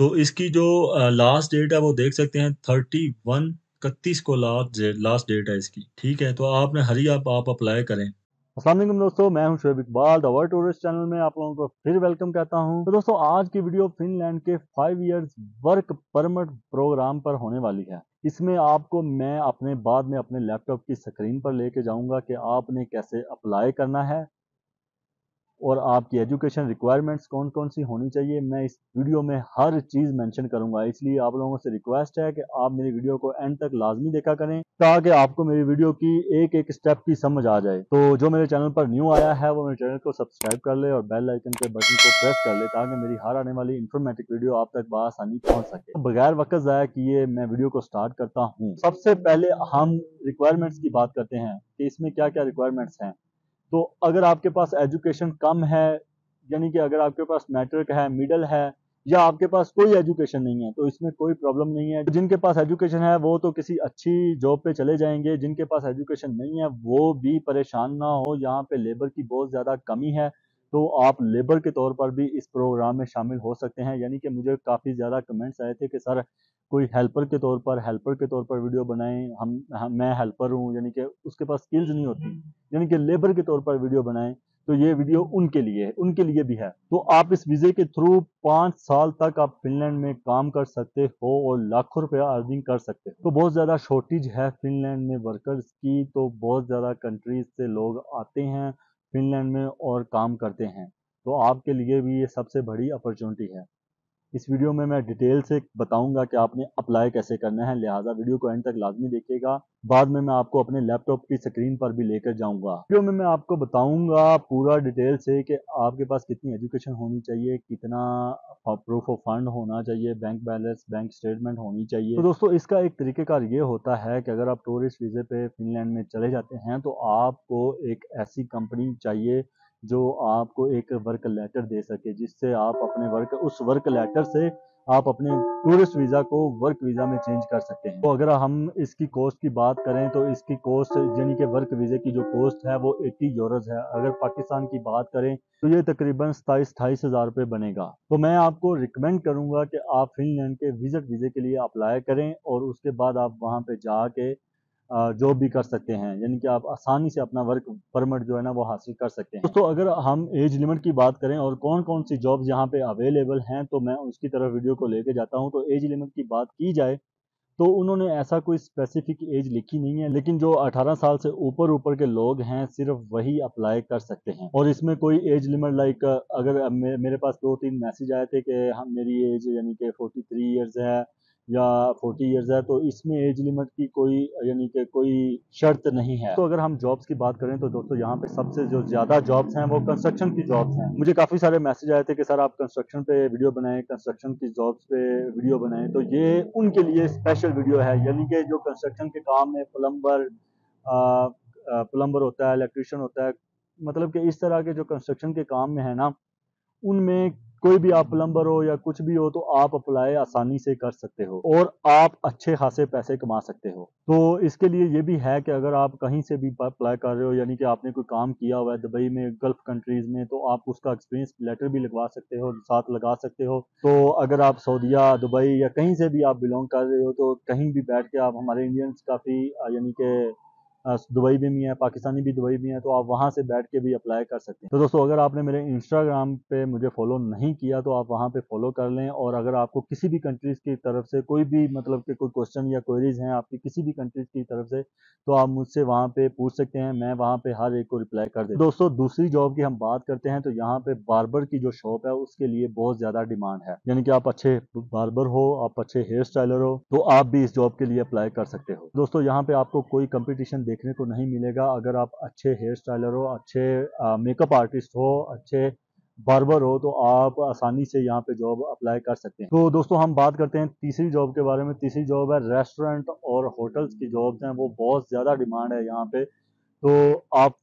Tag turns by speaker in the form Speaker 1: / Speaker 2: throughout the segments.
Speaker 1: तो इसकी जो लास्ट डेट है वो देख सकते हैं थर्टी वन इकतीस को लास्ट लास्ट डेट है इसकी ठीक है तो आपने हरी आप आप अप्लाई करें असलम दोस्तों मैं हूं शोब इकबाल दवर टूरिस्ट चैनल में आप लोगों को फिर वेलकम कहता हूं तो दोस्तों आज की वीडियो फिनलैंड के five years work permit programme पर होने वाली है इसमें आपको मैं अपने बाद में अपने लैपटॉप की स्क्रीन पर लेके जाऊंगा कि आपने कैसे अप्लाई करना है और आपकी एजुकेशन रिक्वायरमेंट्स कौन कौन सी होनी चाहिए मैं इस वीडियो में हर चीज़ मेंशन करूंगा इसलिए आप लोगों से रिक्वेस्ट है कि आप मेरी वीडियो को एंड तक लाजमी देखा करें ताकि आपको मेरी वीडियो की एक एक स्टेप की समझ आ जाए तो जो मेरे चैनल पर न्यू आया है वो मेरे चैनल को सब्सक्राइब कर ले और बेल आइकन के बटन को प्रेस कर ले ताकि मेरी हर आने वाली इन्फॉर्मेटिव वीडियो आप तक बसानी पहुँच सके तो बगैर वक्त ज़ाया किए मैं वीडियो को स्टार्ट करता हूँ सबसे पहले हम रिक्वायरमेंट्स की बात करते हैं कि इसमें क्या क्या रिक्वायरमेंट्स हैं तो अगर आपके पास एजुकेशन कम है यानी कि अगर आपके पास मैट्रिक है मिडल है या आपके पास कोई एजुकेशन नहीं है तो इसमें कोई प्रॉब्लम नहीं है जिनके पास एजुकेशन है वो तो किसी अच्छी जॉब पे चले जाएंगे जिनके पास एजुकेशन नहीं है वो भी परेशान ना हो यहाँ पे लेबर की बहुत ज़्यादा कमी है तो आप लेबर के तौर पर भी इस प्रोग्राम में शामिल हो सकते हैं यानी कि मुझे काफ़ी ज़्यादा कमेंट्स आए थे कि सर कोई हेल्पर के तौर पर हेल्पर के तौर पर वीडियो बनाएं हम, हम मैं हेल्पर हूँ यानी कि उसके पास स्किल्स नहीं होती यानी कि लेबर के तौर पर वीडियो बनाएं तो ये वीडियो उनके लिए है उनके लिए भी है तो आप इस वीज़े के थ्रू पाँच साल तक आप फिनलैंड में काम कर सकते हो और लाखों रुपया अर्निंग कर सकते हो तो बहुत ज़्यादा शॉर्टेज है फिनलैंड में वर्कर्स की तो बहुत ज़्यादा कंट्रीज से लोग आते हैं फिनलैंड में और काम करते हैं तो आपके लिए भी ये सबसे बड़ी अपॉर्चुनिटी है इस वीडियो में मैं डिटेल से बताऊंगा कि आपने अप्लाई कैसे करना है लिहाजा वीडियो को एंड तक लाजमी देखिएगा बाद में मैं आपको अपने लैपटॉप की स्क्रीन पर भी लेकर जाऊंगा वीडियो में मैं आपको बताऊंगा पूरा डिटेल से कि आपके पास कितनी एजुकेशन होनी चाहिए कितना प्रूफ ऑफ फंड होना चाहिए बैंक बैलेंस बैंक स्टेटमेंट होनी चाहिए तो दोस्तों इसका एक तरीकेकार ये होता है कि अगर आप टूरिस्ट वीज़े पे फिनलैंड में चले जाते हैं तो आपको एक ऐसी कंपनी चाहिए जो आपको एक वर्क लेटर दे सके जिससे आप अपने वर्क उस वर्क लेटर से आप अपने टूरिस्ट वीज़ा को वर्क वीज़ा में चेंज कर सकते हैं तो अगर हम इसकी कॉस्ट की बात करें तो इसकी कॉस्ट यानी कि वर्क वीज़े की जो कॉस्ट है वो 80 यूरोज है अगर पाकिस्तान की बात करें तो ये तकरीबन सताईस अठाईस हज़ार रुपये बनेगा तो मैं आपको रिकमेंड करूंगा कि आप फिनलैंड के विज़िट वीज़े के लिए अप्लाई करें और उसके बाद आप वहाँ पे जाके जॉब भी कर सकते हैं यानी कि आप आसानी से अपना वर्क परमिट जो है ना वो हासिल कर सकते हैं दोस्तों अगर हम एज लिमिट की बात करें और कौन कौन सी जॉब यहाँ पे अवेलेबल हैं तो मैं उसकी तरफ वीडियो को लेके जाता हूँ तो एज लिमिट की बात की जाए तो उन्होंने ऐसा कोई स्पेसिफिक एज लिखी नहीं है लेकिन जो 18 साल से ऊपर ऊपर के लोग हैं सिर्फ वही अप्लाई कर सकते हैं और इसमें कोई एज लिमिट लाइक अगर मेरे पास दो तीन मैसेज आए थे कि हम मेरी एज यानी कि 43 थ्री ईयर्स है या फोर्टी ईयर्स है तो इसमें एज लिमिट की कोई यानी कि कोई शर्त नहीं है तो अगर हम जॉब्स की बात करें तो दोस्तों यहाँ पे सबसे जो ज्यादा जॉब्स हैं वो कंस्ट्रक्शन की जॉब्स हैं मुझे काफी सारे मैसेज आए थे कि सर आप कंस्ट्रक्शन पे वीडियो बनाएं कंस्ट्रक्शन की जॉब्स पे वीडियो बनाएं तो ये उनके लिए स्पेशल वीडियो है यानी कि जो कंस्ट्रक्शन के काम में प्लम्बर प्लम्बर होता है इलेक्ट्रिशियन होता है मतलब कि इस तरह के जो कंस्ट्रक्शन के काम में है ना उनमें कोई भी आप प्लम्बर हो या कुछ भी हो तो आप अप्लाई आसानी से कर सकते हो और आप अच्छे खासे पैसे कमा सकते हो तो इसके लिए ये भी है कि अगर आप कहीं से भी अप्लाई कर रहे हो यानी कि आपने कोई काम किया हुआ है दुबई में गल्फ कंट्रीज में तो आप उसका एक्सपीरियंस लेटर भी लगवा सकते हो साथ लगा सकते हो तो अगर आप सऊदिया दुबई या कहीं से भी आप बिलोंग कर रहे हो तो कहीं भी बैठ के आप हमारे इंडियंस काफ़ी यानी कि दुबई में भी है पाकिस्तानी भी दुबई में है तो आप वहाँ से बैठ के भी अप्लाई कर सकते हैं तो दोस्तों अगर आपने मेरे इंस्टाग्राम पे मुझे फॉलो नहीं किया तो आप वहाँ पे फॉलो कर लें और अगर आपको किसी भी कंट्रीज़ की तरफ से कोई भी मतलब के कोई क्वेश्चन या क्वेरीज हैं आपकी किसी भी कंट्रीज़ की तरफ से तो आप मुझसे वहाँ पे पूछ सकते हैं मैं वहाँ पे हर एक को रिप्लाई कर दे दोस्तों दूसरी जॉब की हम बात करते हैं तो यहाँ पे बार्बर की जो शॉप है उसके लिए बहुत ज़्यादा डिमांड है यानी कि आप अच्छे बार्बर हो आप अच्छे हेयर स्टाइलर हो तो आप भी इस जॉब के लिए अप्लाई कर सकते हो दोस्तों यहाँ पे आपको कोई कंपटीशन देखने को नहीं मिलेगा अगर आप अच्छे हेयर स्टाइलर हो अच्छे मेकअप आर्टिस्ट हो अच्छे बार्बर हो तो आप आसानी से यहाँ पे जॉब अप्लाई कर सकते हैं तो दोस्तों हम बात करते हैं तीसरी जॉब के बारे में तीसरी जॉब है रेस्टोरेंट और होटल्स की जॉब हैं वो बहुत ज़्यादा डिमांड है यहाँ पे तो आप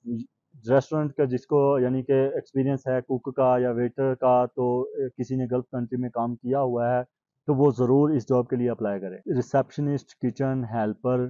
Speaker 1: रेस्टोरेंट का जिसको यानी कि एक्सपीरियंस है कुक का या वेटर का तो किसी ने गल्फ कंट्री में काम किया हुआ है तो वो ज़रूर इस जॉब के लिए अप्लाई करें receptionist kitchen helper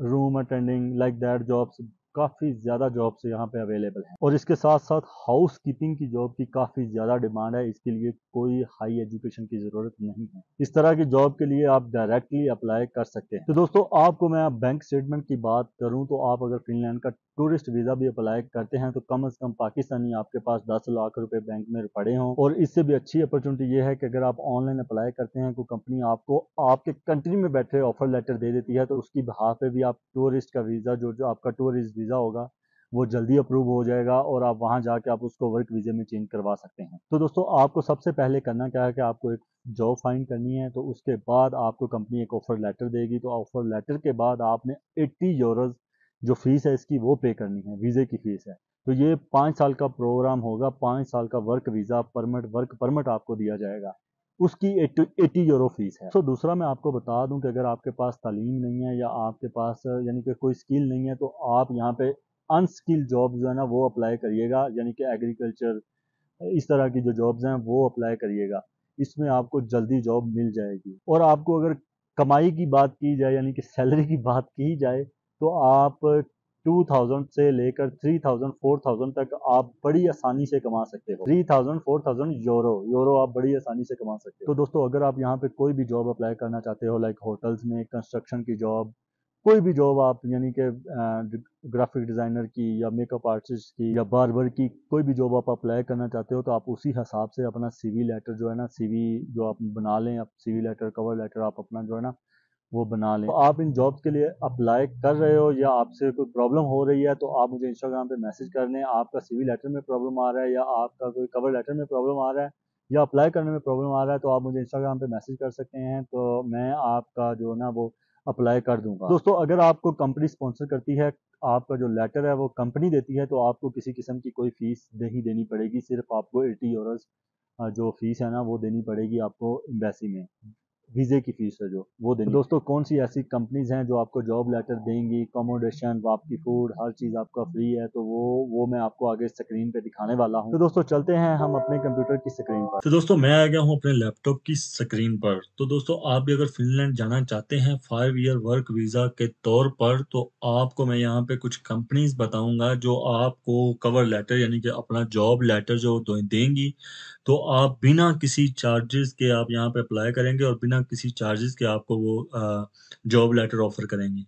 Speaker 1: room attending like that jobs काफ़ी ज़्यादा जॉब्स यहाँ पे अवेलेबल हैं और इसके साथ साथ हाउस कीपिंग की जॉब की काफ़ी ज़्यादा डिमांड है इसके लिए कोई हाई एजुकेशन की ज़रूरत नहीं है इस तरह की जॉब के लिए आप डायरेक्टली अप्लाई कर सकते हैं तो दोस्तों आपको मैं बैंक स्टेटमेंट की बात करूँ तो आप अगर फिनलैंड का टूरिस्ट वीज़ा भी अप्लाई करते हैं तो कम से कम पाकिस्तानी आपके पास दस लाख रुपए बैंक में पड़े हों और इससे भी अच्छी अपॉर्चुनिटी ये है कि अगर आप ऑनलाइन अप्लाई करते हैं तो कंपनी आपको आपके कंट्री में बैठे ऑफर लेटर दे देती है तो उसकी भाव पे भी आप टूरिस्ट का वीज़ा जो जो आपका टूरिस्ट वीज़ा होगा वो जल्दी अप्रूव हो जाएगा और आप वहाँ जाके आप उसको वर्क वीज़े में चेंज करवा सकते हैं तो दोस्तों आपको सबसे पहले करना क्या है कि आपको एक जॉब फाइंड करनी है तो उसके बाद आपको कंपनी एक ऑफ़र लेटर देगी तो ऑफ़र लेटर के बाद आपने एट्टी यूरोज़ जो फीस है इसकी वो पे करनी है वीज़े की फ़ीस है तो ये पाँच साल का प्रोग्राम होगा पाँच साल का work visa permit work permit आपको दिया जाएगा उसकी एट्टी यूरो फीस है तो दूसरा मैं आपको बता दूं कि अगर आपके पास तालीम नहीं है या आपके पास यानी कि कोई स्किल नहीं है तो आप यहाँ पे अनस्किल जॉब जो है ना वो अप्लाई करिएगा यानी कि एग्रीकल्चर इस तरह की जो जॉब्स हैं वो अप्लाई करिएगा इसमें आपको जल्दी जॉब मिल जाएगी और आपको अगर कमाई की बात की जाए यानी कि सैलरी की बात की जाए तो आप 2000 से लेकर 3000 4000 तक आप बड़ी आसानी से कमा सकते हो 3000 4000 यूरो यूरो आप बड़ी आसानी से कमा सकते हो तो दोस्तों अगर आप यहाँ पे कोई भी जॉब अप्लाई करना चाहते हो लाइक होटल्स में कंस्ट्रक्शन की जॉब कोई भी जॉब आप यानी कि ग्राफिक डिज़ाइनर की या मेकअप आर्टिस्ट की या बारबर की कोई भी जॉब आप अप्लाई करना चाहते हो तो आप उसी हिसाब से अपना सीवी लेटर जो है ना सीवी जो आप बना लें आप सीवी लेटर कवर लेटर आप अपना जो है ना वो बना लें तो आप इन जॉब्स के लिए अप्लाई कर रहे हो या आपसे कोई प्रॉब्लम हो रही है तो आप मुझे इंस्टाग्राम पे मैसेज कर लें आपका सीवी लेटर में प्रॉब्लम आ रहा है या आपका कोई कवर लेटर में प्रॉब्लम आ रहा है या अप्लाई करने में प्रॉब्लम आ रहा है तो आप मुझे इंस्टाग्राम पे मैसेज कर सकते हैं तो मैं आपका जो ना वो अप्लाई कर दूंगा दोस्तों अगर आपको कंपनी स्पॉन्सर करती है आपका जो लेटर है वो कंपनी देती है तो आपको किसी किस्म की कोई फीस नहीं देनी पड़ेगी सिर्फ आपको एटी और जो फीस है ना वो देनी पड़ेगी आपको एम्बेसी में वीज़े की फ़ीस है जो वो देनी तो दोस्तों कौन सी ऐसी कंपनीज़ हैं जो आपको जॉब लेटर देंगी अकोमोडेशन आपकी फूड हर चीज़ आपका फ्री है तो वो वो मैं आपको आगे स्क्रीन पे दिखाने वाला हूँ तो दोस्तों चलते हैं हम अपने कंप्यूटर की स्क्रीन पर तो दोस्तों मैं आ गया हूँ अपने लैपटॉप की स्क्रीन पर तो दोस्तों आप भी अगर फिनलैंड जाना चाहते हैं फाइव ईयर वर्क वीज़ा के तौर पर तो आपको मैं यहाँ पे कुछ कंपनीज बताऊंगा जो आपको कवर लेटर यानी कि अपना जॉब लेटर जो देंगी तो आप बिना किसी चार्जेस के आप यहाँ पे अप्लाई करेंगे और बिना बिना किसी चार्जेस के आपको वो जॉब लेटर ऑफर करेंगे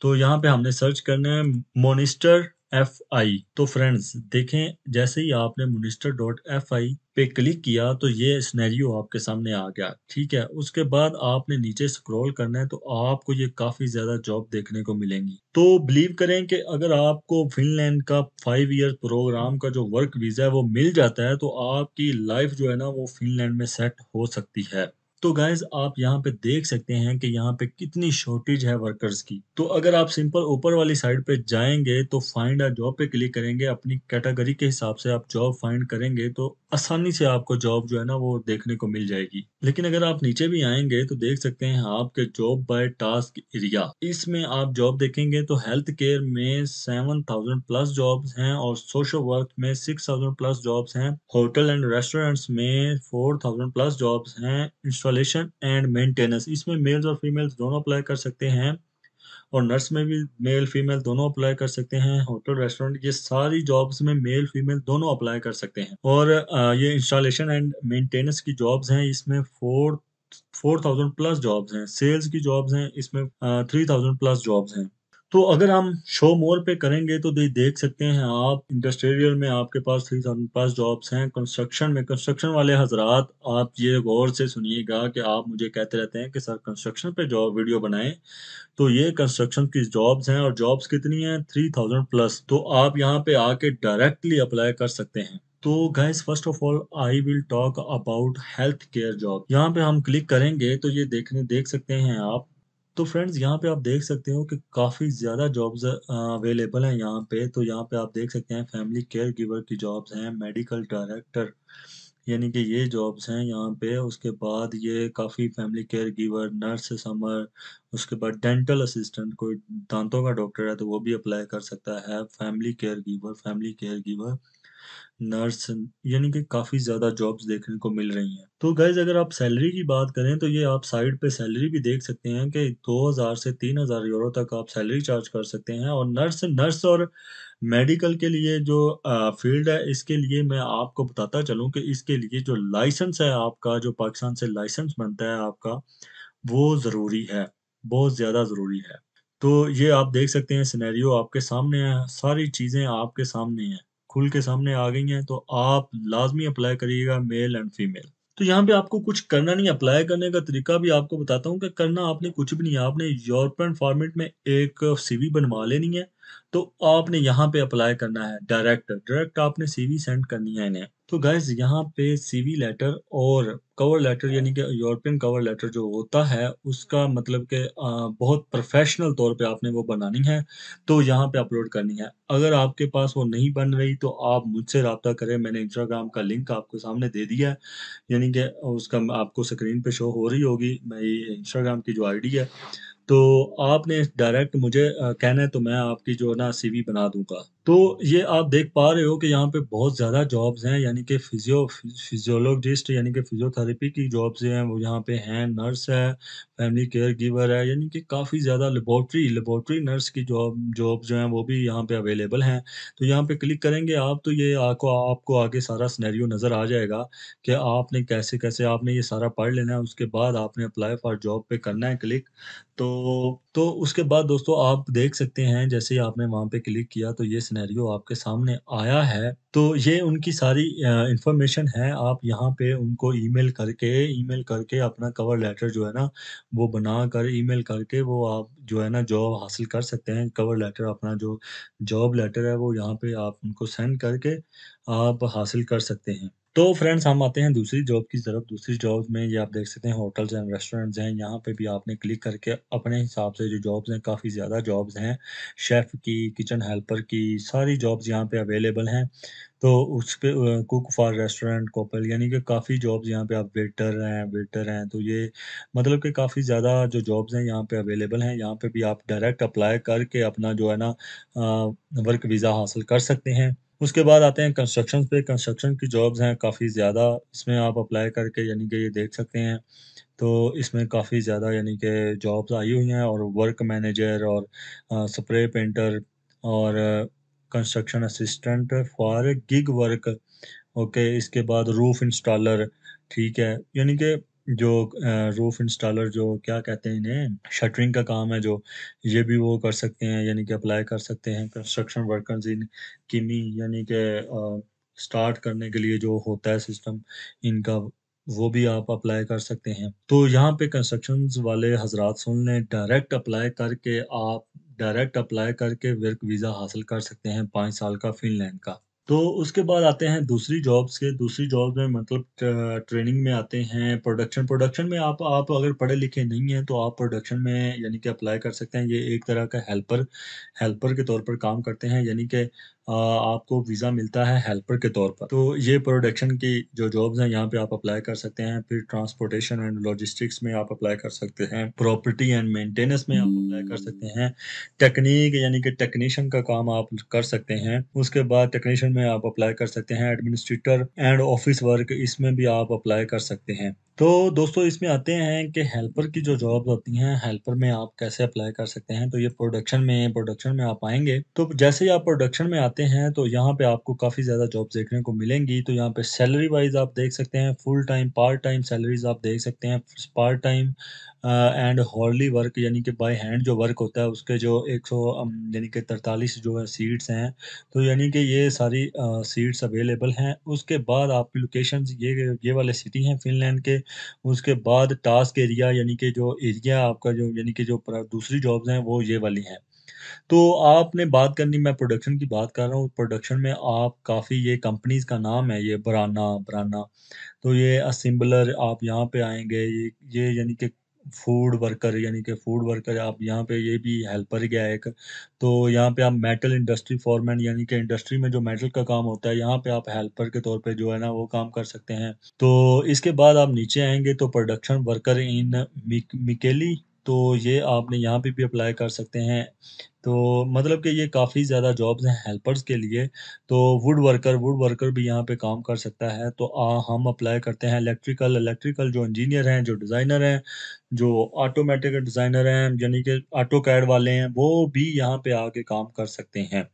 Speaker 1: तो यहाँ पे हमने सर्च करना है मोनिस्टर एफ आई तो फ्रेंड्स देखें जैसे ही आपने मोनिस्टर डॉट एफ आई पे क्लिक किया तो ये स्नैरियो आपके सामने आ गया ठीक है उसके बाद आपने नीचे स्क्रॉल करना है तो आपको ये काफी ज्यादा जॉब देखने को मिलेंगी तो बिलीव करें कि अगर आपको फिनलैंड का फाइव ईयर प्रोग्राम का जो वर्क वीजा है वो मिल जाता है तो आपकी लाइफ जो है ना वो फिनलैंड में सेट हो सकती है तो गाइज आप यहाँ पे देख सकते हैं कि यहाँ पे कितनी शॉर्टेज है वर्कर्स की तो अगर आप सिंपल ऊपर वाली साइड पे जाएंगे तो फाइंड आ जॉब पे क्लिक करेंगे अपनी कैटेगरी के हिसाब से आप जॉब फाइंड करेंगे तो आसानी से आपको जॉब जो है ना वो देखने को मिल जाएगी लेकिन अगर आप नीचे भी आएंगे तो देख सकते हैं आपके जॉब बाय टास्क एरिया इसमें आप जॉब देखेंगे तो हेल्थ केयर में सेवन थाउजेंड प्लस जॉब हैं और सोशल वर्क में सिक्स थाउजेंड प्लस जॉब्स हैं होटल एंड रेस्टोरेंट्स में फोर थाउजेंड प्लस जॉब्स हैं इंस्टॉलेशन एंड मेंटेनेंस इसमें मेल्स और फीमेल्स दोनों अप्लाई कर सकते हैं और नर्स में भी मेल फीमेल दोनों अप्लाई कर सकते हैं होटल रेस्टोरेंट ये सारी जॉब्स में मेल फीमेल दोनों अप्लाई कर सकते हैं और ये इंस्टॉलेशन एंड मेंटेनेंस की जॉब्स हैं इसमें four four thousand plus jobs हैं सेल्स की जॉब्स हैं इसमें थ्री थाउजेंड प्लस जॉब्स हैं तो अगर हम शो मोर पे करेंगे तो दे देख सकते हैं आप इंडस्ट्रियल में आपके पास थ्री थाउजेंड प्लस जॉब्स हैं कंस्ट्रक्शन में कंस्ट्रक्शन वाले हजरात आप ये गौर से सुनिएगा कि आप मुझे कहते रहते हैं कि सर कंस्ट्रक्शन पे जॉब वीडियो बनाएं तो ये कंस्ट्रक्शन की जॉब्स हैं और जॉब्स कितनी हैं थ्री थाउजेंड प्लस तो आप यहाँ पे आके डायरेक्टली अप्लाई कर सकते हैं तो guys first of all I will talk about health care job यहाँ पे हम क्लिक करेंगे तो ये देखने देख सकते हैं आप तो फ्रेंड्स यहाँ पे आप देख सकते हो कि काफ़ी ज़्यादा जॉब्स अवेलेबल हैं यहाँ पे तो यहाँ पे आप देख सकते हैं फैमिली केयर गिवर की जॉब्स हैं मेडिकल डायरेक्टर यानी कि ये जॉब्स हैं यहाँ पे उसके बाद ये काफ़ी family care giver nurse summer उसके बाद डेंटल असिस्टेंट कोई दांतों का डॉक्टर है तो वो भी अप्लाई कर सकता है family care giver family care giver nurse यानी कि काफ़ी ज़्यादा जॉब्स देखने को मिल रही हैं तो गैज़ अगर आप सैलरी की बात करें तो ये आप साइड पे सैलरी भी देख सकते हैं कि 2000 से 3000 यूरो तक आप सैलरी चार्ज कर सकते हैं और नर्स नर्स और मेडिकल के लिए जो फील्ड है इसके लिए मैं आपको बताता चलूँ कि इसके लिए जो लाइसेंस है आपका जो पाकिस्तान से लाइसेंस बनता है आपका वो ज़रूरी है बहुत ज़्यादा ज़रूरी है तो ये आप देख सकते हैं सिनेरियो आपके सामने है सारी चीज़ें आपके सामने हैं खुल के सामने आ गई हैं तो आप लाजमी अप्लाई करिएगा मेल एंड फीमेल तो यहाँ पे आपको कुछ करना नहीं अप्लाई करने का तरीका भी आपको बताता हूँ कि करना आपने कुछ भी नहीं है आपने यूरोपियन फॉर्मेट में एक सीवी बनवा लेनी है तो आपने यहाँ पे अप्लाई करना है डायरेक्ट डायरेक्ट आपने सीवी सेंड करनी है इन्हें तो गैस यहाँ पे सीवी लेटर और कवर लेटर यानी कि यूरोपियन कवर लेटर जो होता है उसका मतलब के बहुत प्रोफेशनल तौर पे आपने वो बनानी है तो यहाँ पे अपलोड करनी है अगर आपके पास वो नहीं बन रही तो आप मुझसे रबता करें मैंने इंस्टाग्राम का लिंक आपको सामने दे दिया है यानी कि उसका आपको स्क्रीन पर शो हो रही होगी मेरी इंस्टाग्राम की जो आई है तो आपने डायरेक्ट मुझे कहना है तो मैं आपकी जो है ना सीवी बना दूंगा तो ये आप देख पा रहे हो कि यहाँ पे बहुत ज़्यादा जॉब्स हैं यानी कि फिजियो फिजियोलॉजिस्ट यानी कि फिजियोथेरेपी की जॉब्स हैं वो यहाँ पे हैं नर्स है फैमिली केयर गिवर है यानी कि काफ़ी ज़्यादा लेबॉर्ट्री लेबॉर्ट्री नर्स की जॉब जॉब जो हैं वो भी यहाँ पे अवेलेबल हैं तो यहाँ पे क्लिक करेंगे आप तो ये आपको आपको आगे सारा स्नैरियो नज़र आ जाएगा कि आपने कैसे कैसे आपने ये सारा पढ़ लेना है उसके बाद आपने अप्लाई फॉर जॉब पर करना है क्लिक तो तो उसके बाद दोस्तों आप देख सकते हैं जैसे ही आपने वहाँ पे क्लिक किया तो ये सिनेरियो आपके सामने आया है तो ये उनकी सारी इंफॉर्मेशन है आप यहाँ पे उनको ईमेल करके ईमेल करके अपना कवर लेटर जो है ना वो बना कर ईमेल करके वो आप जो है ना जॉब हासिल कर सकते हैं कवर लेटर अपना जो जॉब लेटर है वो यहाँ पे आप उनको सेंड करके आप हासिल कर सकते हैं तो फ्रेंड्स हम आते हैं दूसरी जॉब की तरफ दूसरी जॉब में ये आप देख सकते हैं होटल्स एंड रेस्टोरेंट्स हैं यहाँ पे भी आपने क्लिक करके अपने हिसाब से जो जॉब्स हैं काफ़ी ज़्यादा जॉब्स हैं शेफ़ की किचन हेल्पर की सारी जॉब्स यहाँ पे अवेलेबल हैं तो उस पर कुक फॉर रेस्टोरेंट कॉपल यानी कि काफ़ी जॉब्स यहाँ पे आप वेटर हैं वेटर हैं तो ये मतलब कि काफ़ी ज़्यादा जो जॉब्स हैं यहाँ पे अवेलेबल हैं यहाँ पे भी आप डायरेक्ट अप्लाई करके अपना जो है ना वर्क वीज़ा हासिल कर सकते हैं उसके बाद आते हैं कंस्ट्रक्शन पे कंस्ट्रक्शन की जॉब्स हैं काफ़ी ज़्यादा इसमें आप अप्लाई करके यानी कि ये देख सकते हैं तो इसमें काफ़ी ज़्यादा यानी कि जॉब्स आई हुई हैं और वर्क मैनेजर और स्प्रे पेंटर और construction assistant for gig work okay इसके बाद रूफ इंस्टॉलर ठीक है यानी कि जो रूफ इंस्टॉलर जो क्या कहते हैं इन्हें शटरिंग का काम है जो ये भी वो कर सकते हैं यानी कि अप्लाई कर सकते हैं कंस्ट्रक्शन वर्कर्स इन किमी यानी कि स्टार्ट करने के लिए जो होता है सिस्टम इनका वो भी आप अप्लाई कर सकते हैं तो यहाँ पे कंस्ट्रक्शन वाले हजरात सुन लें डायरेक्ट अप्लाई करके आप डायरेक्ट अप्लाई करके वर्क वीज़ा हासिल कर सकते हैं पाँच साल का फिनलैंड का तो उसके बाद आते हैं दूसरी जॉब्स के दूसरी जॉब में मतलब ट्रेनिंग में आते हैं प्रोडक्शन प्रोडक्शन में आप आप अगर पढ़े लिखे नहीं हैं तो आप प्रोडक्शन में यानी कि अप्लाई कर सकते हैं ये एक तरह का हेल्पर हेल्पर के तौर पर काम करते हैं यानी कि आपको वीज़ा मिलता है हेल्पर के तौर पर तो ये प्रोडक्शन की जो जॉब्स हैं यहाँ पे आप अप्लाई कर सकते हैं फिर ट्रांसपोर्टेशन एंड लॉजिस्टिक्स में आप अप्लाई कर सकते हैं प्रॉपर्टी एंड मेंटेनेंस में आप अप्लाई कर सकते हैं टेक्निक यानी कि टेक्नीशियन का काम आप कर सकते हैं उसके बाद टेक्नीशियन में आप अप्लाई कर सकते हैं एडमिनिस्ट्रेटर एंड ऑफिस वर्क इसमें भी आप अप्लाई कर सकते हैं तो दोस्तों इसमें आते हैं कि हेल्पर की जो जॉब होती हैं हेल्पर में आप कैसे अप्लाई कर सकते हैं तो ये प्रोडक्शन में प्रोडक्शन में आप आएंगे तो जैसे ही आप प्रोडक्शन में आते हैं तो यहाँ पे आपको काफ़ी ज़्यादा जॉब देखने को मिलेंगी तो यहाँ पे सैलरी वाइज आप देख सकते हैं full time part time salaries आप देख सकते हैं part time and hourly work यानी कि बाय हैंड जो वर्क होता है उसके जो एक सौ यानी कि तरतालीस जो है सीट्स हैं तो यानी कि ये सारी सीट्स अवेलेबल हैं उसके बाद आपकी लोकेशन ये ये वाले सिटी हैं फिनलैंड के उसके बाद टास्क एरिया यानी कि जो एरिया आपका जो यानी कि जो दूसरी जॉब्स हैं वो ये वाली हैं तो आपने बात करनी मैं प्रोडक्शन की बात कर रहा हूँ प्रोडक्शन में आप काफ़ी ये कंपनीज का नाम है ये बराना बराना तो ये असिम्बलर आप यहाँ पे आएंगे ये ये यानी कि फूड वर्कर यानी कि फूड वर्कर आप यहाँ पे ये भी हेल्पर गया एक तो यहाँ पे आप मेटल इंडस्ट्री फॉरमैन यानी कि इंडस्ट्री में जो मेटल का काम होता है यहाँ पे आप हेल्पर के तौर पे जो है ना वो काम कर सकते हैं तो इसके बाद आप नीचे आएंगे तो प्रोडक्शन वर्कर इन मिकेली तो ये आपने यहाँ पे भी अप्लाई कर सकते हैं तो मतलब कि ये काफ़ी ज़्यादा जॉब्स हैं हेल्पर्स के लिए तो वुड वर्कर वुड वर्कर भी यहाँ पे काम कर सकता है तो आ, हम अप्लाई करते हैं इलेक्ट्रिकल इलेक्ट्रिकल जो इंजीनियर हैं जो डिज़ाइनर हैं जो ऑटोमेटिक डिज़ाइनर हैं यानी कि ऑटो कैड वाले हैं वो भी यहाँ पे आके काम कर सकते हैं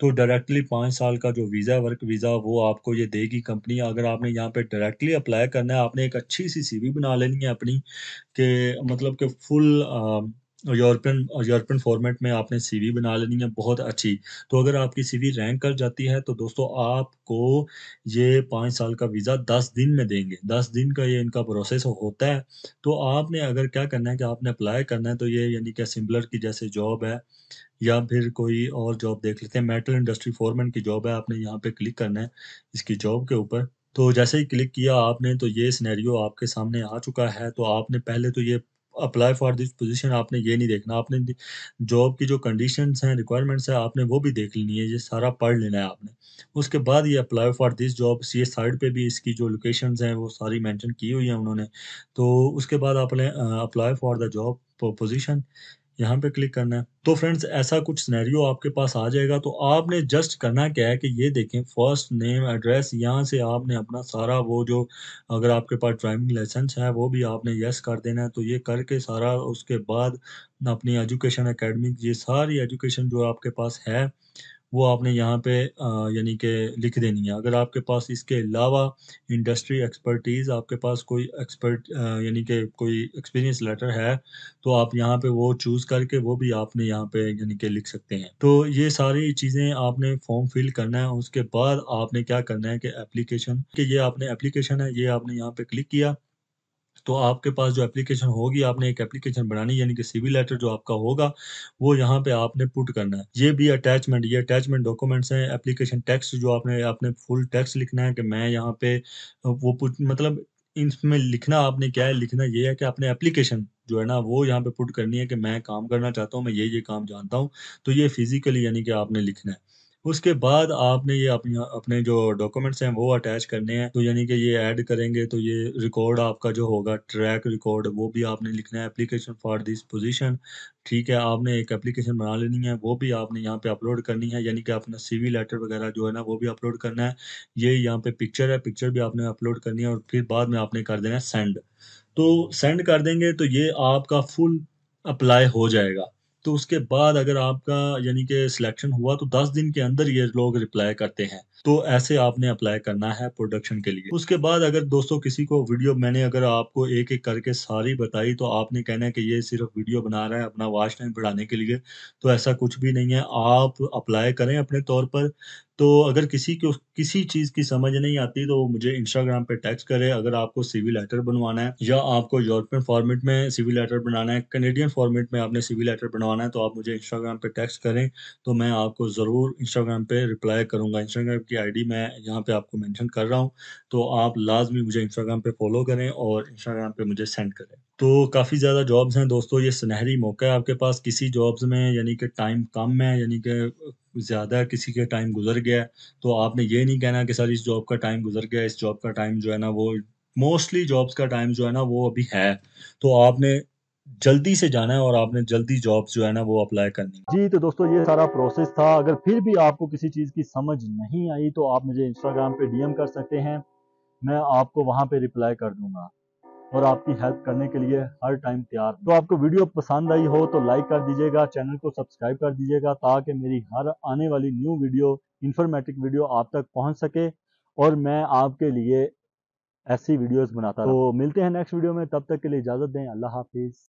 Speaker 1: तो डायरेक्टली पाँच साल का जो वीज़ा वर्क वीज़ा वो आपको ये देगी कंपनी अगर आपने यहाँ पे डायरेक्टली अप्लाई करना है आपने एक अच्छी सी सीवी बना लेनी है अपनी के मतलब कि फुल यूरोपियन यूरोपियन फॉर्मेट में आपने सीवी बना लेनी है बहुत अच्छी तो अगर आपकी सीवी रैंक कर जाती है तो दोस्तों आपको ये पाँच साल का वीज़ा दस दिन में देंगे दस दिन का ये इनका प्रोसेस होता है तो आपने अगर क्या करना है कि आपने अप्लाई करना है तो ये यानी कि सिम्बलर की जैसे जॉब है या फिर कोई और जॉब देख लेते हैं मेटल इंडस्ट्री फॉर्मेट की जॉब है आपने यहाँ पर क्लिक करना है इसकी जॉब के ऊपर तो जैसे ही क्लिक किया आपने तो ये स्नैरियो आपके सामने आ चुका है तो आपने पहले तो ये अप्लाई फॉर दिस पोजीशन आपने ये नहीं देखना आपने जॉब की जो कंडीशंस हैं रिक्वायरमेंट्स हैं आपने वो भी देख लेनी है ये सारा पढ़ लेना है आपने उसके बाद ये अप्लाई फॉर दिस जॉब एस साइड पे भी इसकी जो लोकेशन हैं वो सारी मैंटेन की हुई हैं उन्होंने तो उसके बाद आपने apply for the job position यहाँ पे क्लिक करना है तो फ्रेंड्स ऐसा कुछ सिनेरियो आपके पास आ जाएगा तो आपने जस्ट करना क्या है कि ये देखें फर्स्ट नेम एड्रेस यहाँ से आपने अपना सारा वो जो अगर आपके पास ड्राइविंग लाइसेंस है वो भी आपने यस कर देना है तो ये करके सारा उसके बाद अपनी एजुकेशन अकेडमिक ये सारी एजुकेशन जो आपके पास है वो आपने यहाँ पे यानी कि लिख देनी है अगर आपके पास इसके अलावा इंडस्ट्री एक्सपर्टीज़ आपके पास कोई एक्सपर्ट यानी कि कोई एक्सपीरियंस लेटर है तो आप यहाँ पे वो चूज़ करके वो भी आपने यहाँ पे यानी कि लिख सकते हैं तो ये सारी चीज़ें आपने फॉर्म फिल करना है उसके बाद आपने क्या करना है कि एप्लीकेशन कि ये आपने एप्लीकेशन है ये आपने यहाँ पे क्लिक किया तो आपके पास जो एप्लीकेशन होगी आपने एक एप्लीकेशन बनानी यानी कि सिविल लेटर जो आपका होगा वो यहाँ पे आपने पुट करना है ये भी अटैचमेंट ये अटैचमेंट डॉक्यूमेंट्स हैं एप्लीकेशन टेक्स्ट जो आपने आपने फुल टेक्स्ट लिखना है कि मैं यहाँ पे वो मतलब इसमें लिखना आपने क्या है लिखना ये है कि आपने एप्लीकेशन जो है ना वो यहाँ पे पुट करनी है कि मैं काम करना चाहता हूँ मैं ये ये काम जानता हूँ तो ये फिजिकली यानी कि आपने लिखना है उसके बाद आपने ये अपने अपने जो डॉक्यूमेंट्स हैं वो अटैच करने हैं तो यानी कि ये ऐड करेंगे तो ये रिकॉर्ड आपका जो होगा ट्रैक रिकॉर्ड वो भी आपने लिखना है एप्लीकेशन फॉर दिस पोजीशन ठीक है आपने एक एप्लीकेशन बना लेनी है वो भी आपने यहाँ पे अपलोड करनी है यानी कि अपना सीवी लेटर वगैरह जो है ना वो भी अपलोड करना है ये यहाँ पे पिक्चर है पिक्चर भी आपने अपलोड करनी है और फिर बाद में आपने कर देना है सेंड तो सेंड कर देंगे तो ये आपका फुल अप्लाई हो जाएगा तो उसके बाद अगर आपका यानी कि सिलेक्शन हुआ तो दस दिन के अंदर ये लोग रिप्लाई करते हैं तो ऐसे आपने अप्लाई करना है प्रोडक्शन के लिए उसके बाद अगर दोस्तों किसी को वीडियो मैंने अगर आपको एक एक करके सारी बताई तो आपने कहना है कि ये सिर्फ वीडियो बना रहा है अपना वॉच टाइम बढ़ाने के लिए तो ऐसा कुछ भी नहीं है आप अप्लाई करें अपने तौर पर तो अगर किसी को किसी चीज़ की समझ नहीं आती तो मुझे इंस्टाग्राम पे टेक्स्ट करे अगर आपको सिविल लेटर बनवाना है या आपको यूरोपियन फॉर्मेट में सिविल लेटर बनाना है कनेडियन फॉर्मेट में आपने सिविल लेटर बनवाना है तो आप मुझे इंस्टाग्राम पे टेक्स्ट करें तो मैं आपको ज़रूर इंस्टाग्राम पे रिप्लाई करूंगा इंस्टाग्राम की की आईडी मैं यहाँ पे आपको मेंशन कर रहा हूँ तो आप लाजमी मुझे इंस्टाग्राम पे फॉलो करें और इंस्टाग्राम पे मुझे सेंड करें तो काफ़ी ज़्यादा जॉब्स हैं दोस्तों ये सुनहरी मौका है आपके पास किसी जॉब्स में यानी कि टाइम कम है यानी कि ज़्यादा किसी के टाइम गुजर गया तो आपने ये नहीं कहना कि सर इस जॉब का टाइम गुजर गया इस जॉब का टाइम जो है ना वो मोस्टली जॉब्स का टाइम जो है ना वो अभी है तो आपने जल्दी से जाना है और आपने जल्दी जॉब जो है ना वो अप्लाई करनी जी तो दोस्तों ये सारा प्रोसेस था अगर फिर भी आपको किसी चीज़ की समझ नहीं आई तो आप मुझे इंस्टाग्राम पे डीएम कर सकते हैं मैं आपको वहां पे रिप्लाई कर दूंगा और आपकी हेल्प करने के लिए हर टाइम तैयार तो आपको वीडियो पसंद आई हो तो लाइक कर दीजिएगा चैनल को सब्सक्राइब कर दीजिएगा ताकि मेरी हर आने वाली न्यू वीडियो इंफॉर्मेटिव वीडियो आप तक पहुँच सके और मैं आपके लिए ऐसी वीडियोस बनाता तो मिलते हैं नेक्स्ट वीडियो में तब तक के लिए इजाज़त दें अल्लाह हाफिज़